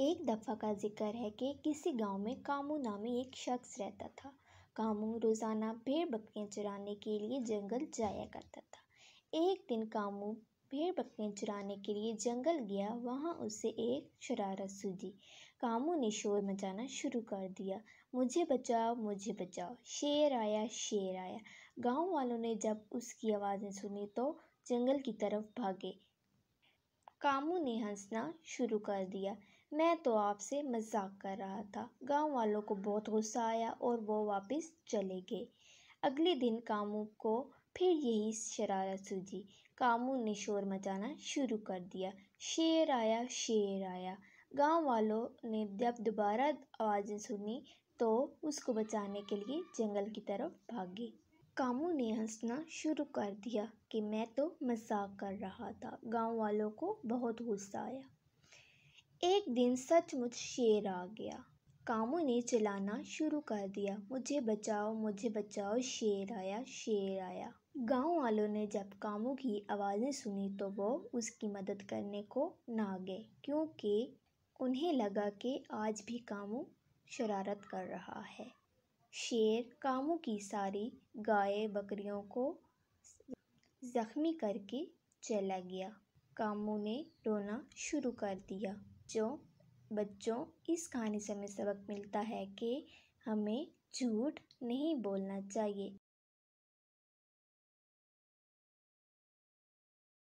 एक दफ़ा का जिक्र है कि किसी गांव में कामू नामी एक शख्स रहता था कामू रोज़ाना भेड़ बकरियां चराने के लिए जंगल जाया करता था एक दिन कामू भेड़ बकरियां चराने के लिए जंगल गया वहाँ उसे एक शरारत सूझी कामू ने शोर मचाना शुरू कर दिया मुझे बचाओ मुझे बचाओ शेर आया शेर आया गांव वालों ने जब उसकी आवाज़ें सुनी तो जंगल की तरफ भागे कामू ने हंसना शुरू कर दिया मैं तो आपसे मजाक कर रहा था गांव वालों को बहुत गुस्सा आया और वो वापस चले गए अगले दिन कामू को फिर यही शरारत सूझी कामू ने शोर मचाना शुरू कर दिया शेर आया शेर आया गांव वालों ने जब दोबारा आवाज़ें सुनी तो उसको बचाने के लिए जंगल की तरफ भागी कामू ने हंसना शुरू कर दिया कि मैं तो मजाक कर रहा था गांव वालों को बहुत गुस्सा आया एक दिन सचमुच शेर आ गया कामू ने चलाना शुरू कर दिया मुझे बचाओ मुझे बचाओ शेर आया शेर आया गांव वालों ने जब कामू की आवाज़ें सुनी तो वो उसकी मदद करने को ना गए क्योंकि उन्हें लगा कि आज भी कामू शरारत कर रहा है शेर कामों की सारी गाय बकरियों को ज़ख्मी करके चला गया कामों ने रोना शुरू कर दिया जो बच्चों इस कहानी से हमें सबक मिलता है कि हमें झूठ नहीं बोलना चाहिए